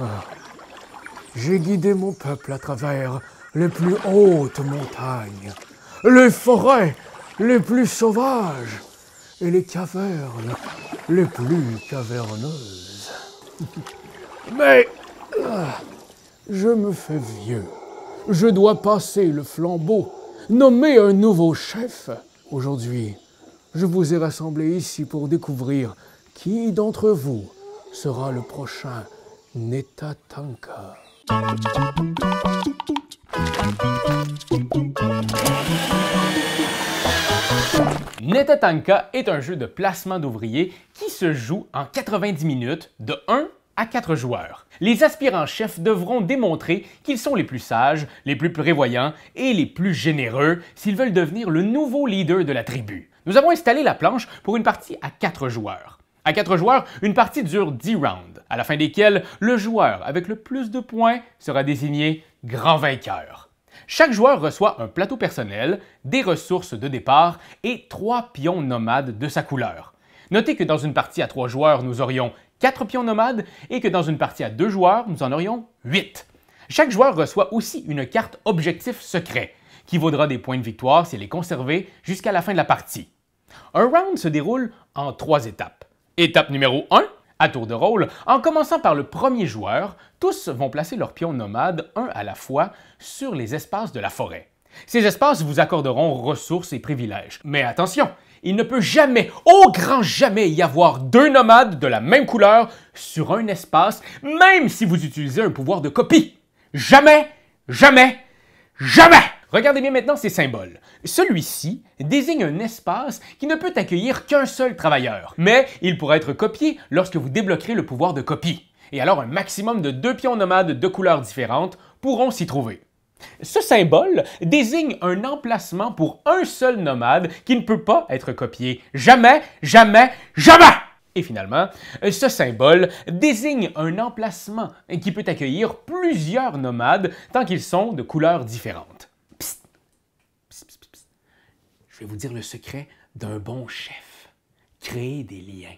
Ah. J'ai guidé mon peuple à travers les plus hautes montagnes, les forêts les plus sauvages et les cavernes les plus caverneuses. Mais ah, je me fais vieux. Je dois passer le flambeau, nommer un nouveau chef. Aujourd'hui, je vous ai rassemblés ici pour découvrir qui d'entre vous sera le prochain Neta Tanka. Netatanka est un jeu de placement d'ouvriers qui se joue en 90 minutes de 1 à 4 joueurs. Les aspirants chefs devront démontrer qu'ils sont les plus sages, les plus prévoyants et les plus généreux s'ils veulent devenir le nouveau leader de la tribu. Nous avons installé la planche pour une partie à 4 joueurs. À quatre joueurs, une partie dure 10 rounds, à la fin desquels le joueur avec le plus de points sera désigné grand vainqueur. Chaque joueur reçoit un plateau personnel, des ressources de départ et trois pions nomades de sa couleur. Notez que dans une partie à trois joueurs, nous aurions quatre pions nomades et que dans une partie à deux joueurs, nous en aurions huit. Chaque joueur reçoit aussi une carte objectif secret, qui vaudra des points de victoire si elle est conservée jusqu'à la fin de la partie. Un round se déroule en trois étapes. Étape numéro 1, à tour de rôle, en commençant par le premier joueur, tous vont placer leurs pions nomades un à la fois sur les espaces de la forêt. Ces espaces vous accorderont ressources et privilèges. Mais attention, il ne peut jamais, au grand jamais, y avoir deux nomades de la même couleur sur un espace, même si vous utilisez un pouvoir de copie. Jamais, jamais, jamais! Regardez bien maintenant ces symboles. Celui-ci désigne un espace qui ne peut accueillir qu'un seul travailleur, mais il pourra être copié lorsque vous débloquerez le pouvoir de copie. Et alors un maximum de deux pions nomades de couleurs différentes pourront s'y trouver. Ce symbole désigne un emplacement pour un seul nomade qui ne peut pas être copié. Jamais, jamais, jamais! Et finalement, ce symbole désigne un emplacement qui peut accueillir plusieurs nomades tant qu'ils sont de couleurs différentes vais vous dire le secret d'un bon chef. Créer des liens.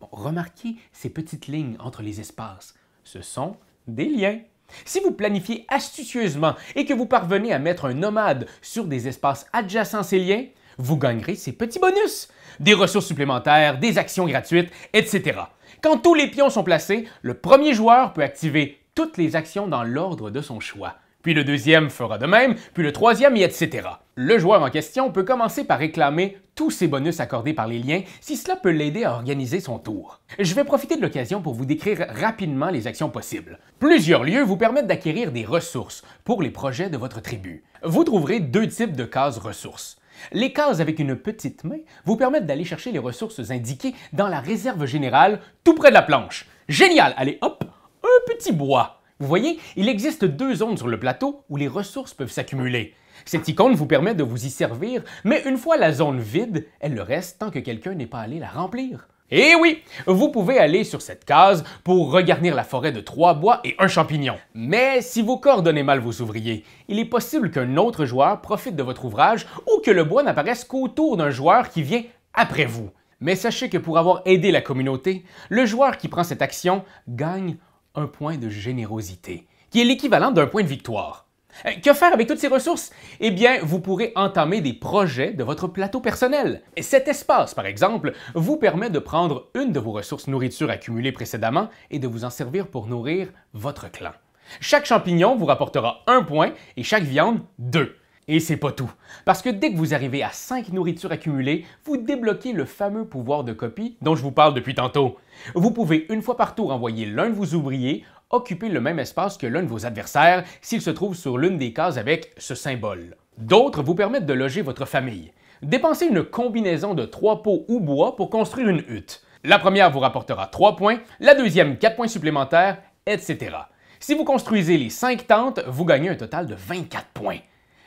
Bon, remarquez ces petites lignes entre les espaces. Ce sont des liens. Si vous planifiez astucieusement et que vous parvenez à mettre un nomade sur des espaces adjacents ces liens, vous gagnerez ces petits bonus, des ressources supplémentaires, des actions gratuites, etc. Quand tous les pions sont placés, le premier joueur peut activer toutes les actions dans l'ordre de son choix puis le deuxième fera de même, puis le troisième, et etc. Le joueur en question peut commencer par réclamer tous ses bonus accordés par les liens si cela peut l'aider à organiser son tour. Je vais profiter de l'occasion pour vous décrire rapidement les actions possibles. Plusieurs lieux vous permettent d'acquérir des ressources pour les projets de votre tribu. Vous trouverez deux types de cases ressources. Les cases avec une petite main vous permettent d'aller chercher les ressources indiquées dans la réserve générale tout près de la planche. Génial, allez hop, un petit bois. Vous voyez, il existe deux zones sur le plateau où les ressources peuvent s'accumuler. Cette icône vous permet de vous y servir, mais une fois la zone vide, elle le reste tant que quelqu'un n'est pas allé la remplir. Et eh oui, vous pouvez aller sur cette case pour regarnir la forêt de trois bois et un champignon. Mais si vous coordonnez mal vos ouvriers, il est possible qu'un autre joueur profite de votre ouvrage ou que le bois n'apparaisse qu'autour d'un joueur qui vient après vous. Mais sachez que pour avoir aidé la communauté, le joueur qui prend cette action gagne un point de générosité, qui est l'équivalent d'un point de victoire. Euh, que faire avec toutes ces ressources? Eh bien, vous pourrez entamer des projets de votre plateau personnel. Cet espace, par exemple, vous permet de prendre une de vos ressources nourriture accumulées précédemment et de vous en servir pour nourrir votre clan. Chaque champignon vous rapportera un point et chaque viande deux. Et c'est pas tout, parce que dès que vous arrivez à 5 nourritures accumulées, vous débloquez le fameux pouvoir de copie dont je vous parle depuis tantôt. Vous pouvez une fois par tour envoyer l'un de vos ouvriers occuper le même espace que l'un de vos adversaires s'il se trouve sur l'une des cases avec ce symbole. D'autres vous permettent de loger votre famille. Dépensez une combinaison de trois pots ou bois pour construire une hutte. La première vous rapportera 3 points, la deuxième 4 points supplémentaires, etc. Si vous construisez les 5 tentes, vous gagnez un total de 24 points.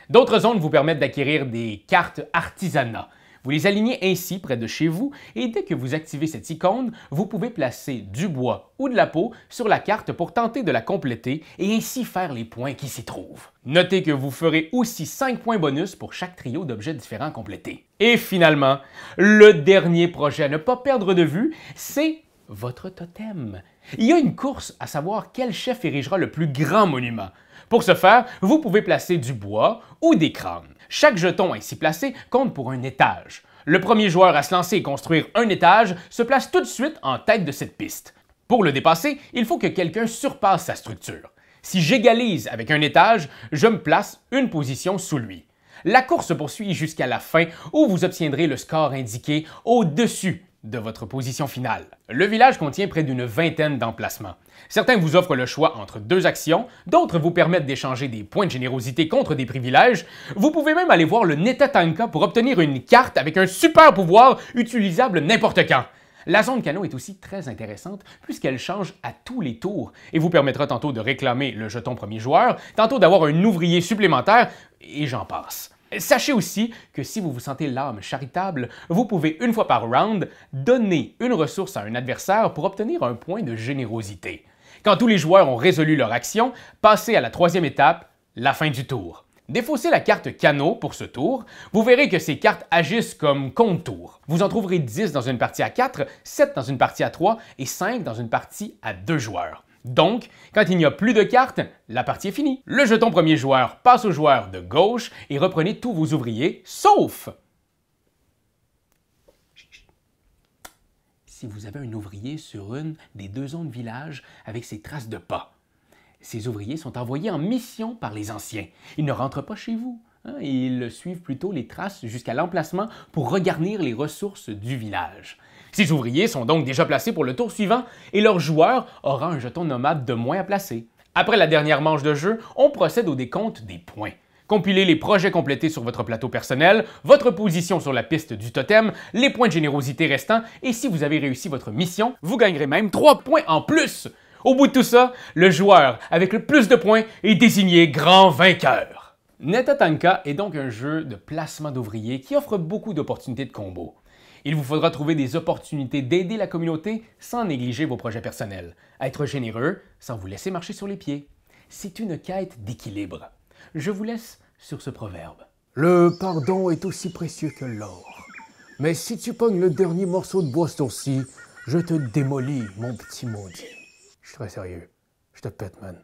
D'autres zones vous permettent d'acquérir des cartes artisanat. Vous les alignez ainsi près de chez vous et dès que vous activez cette icône, vous pouvez placer du bois ou de la peau sur la carte pour tenter de la compléter et ainsi faire les points qui s'y trouvent. Notez que vous ferez aussi 5 points bonus pour chaque trio d'objets différents complétés. Et finalement, le dernier projet à ne pas perdre de vue, c'est votre totem. Il y a une course à savoir quel chef érigera le plus grand monument. Pour ce faire, vous pouvez placer du bois ou des crânes. Chaque jeton ainsi placé compte pour un étage. Le premier joueur à se lancer et construire un étage se place tout de suite en tête de cette piste. Pour le dépasser, il faut que quelqu'un surpasse sa structure. Si j'égalise avec un étage, je me place une position sous lui. La course se poursuit jusqu'à la fin où vous obtiendrez le score indiqué au-dessus de votre position finale. Le village contient près d'une vingtaine d'emplacements. Certains vous offrent le choix entre deux actions, d'autres vous permettent d'échanger des points de générosité contre des privilèges. Vous pouvez même aller voir le Netatanka pour obtenir une carte avec un super pouvoir utilisable n'importe quand. La zone canot est aussi très intéressante puisqu'elle change à tous les tours et vous permettra tantôt de réclamer le jeton premier joueur, tantôt d'avoir un ouvrier supplémentaire et j'en passe. Sachez aussi que si vous vous sentez l'âme charitable, vous pouvez une fois par round donner une ressource à un adversaire pour obtenir un point de générosité. Quand tous les joueurs ont résolu leur action, passez à la troisième étape, la fin du tour. Défaussez la carte canot pour ce tour, vous verrez que ces cartes agissent comme compte Vous en trouverez 10 dans une partie à 4, 7 dans une partie à 3 et 5 dans une partie à 2 joueurs. Donc, quand il n'y a plus de cartes, la partie est finie. Le jeton premier joueur passe au joueur de gauche et reprenez tous vos ouvriers, sauf si vous avez un ouvrier sur une des deux zones village avec ses traces de pas. Ces ouvriers sont envoyés en mission par les anciens. Ils ne rentrent pas chez vous. Hein. ils suivent plutôt les traces jusqu'à l'emplacement pour regarnir les ressources du village. Ces ouvriers sont donc déjà placés pour le tour suivant et leur joueur aura un jeton nomade de moins à placer. Après la dernière manche de jeu, on procède au décompte des points. Compilez les projets complétés sur votre plateau personnel, votre position sur la piste du totem, les points de générosité restants, et si vous avez réussi votre mission, vous gagnerez même 3 points en plus. Au bout de tout ça, le joueur avec le plus de points est désigné grand vainqueur. Netatanka est donc un jeu de placement d'ouvriers qui offre beaucoup d'opportunités de combo. Il vous faudra trouver des opportunités d'aider la communauté sans négliger vos projets personnels. Être généreux sans vous laisser marcher sur les pieds. C'est une quête d'équilibre. Je vous laisse sur ce proverbe. Le pardon est aussi précieux que l'or. Mais si tu pognes le dernier morceau de bois ce ci je te démolis, mon petit maudit. Je suis très sérieux. Je te pète, man.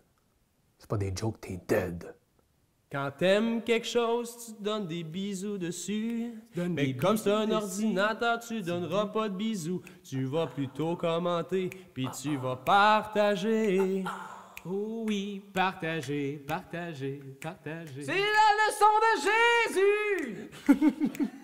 C'est pas des jokes, t'es dead. Quand t'aimes quelque chose, tu donnes des bisous dessus. Mais comme c'est un ordinateur, tu donneras pas de bisous. Tu vas plutôt commenter, puis ah, tu ah. vas partager. Ah, oh oui, partager, partager, partager. C'est la leçon de Jésus!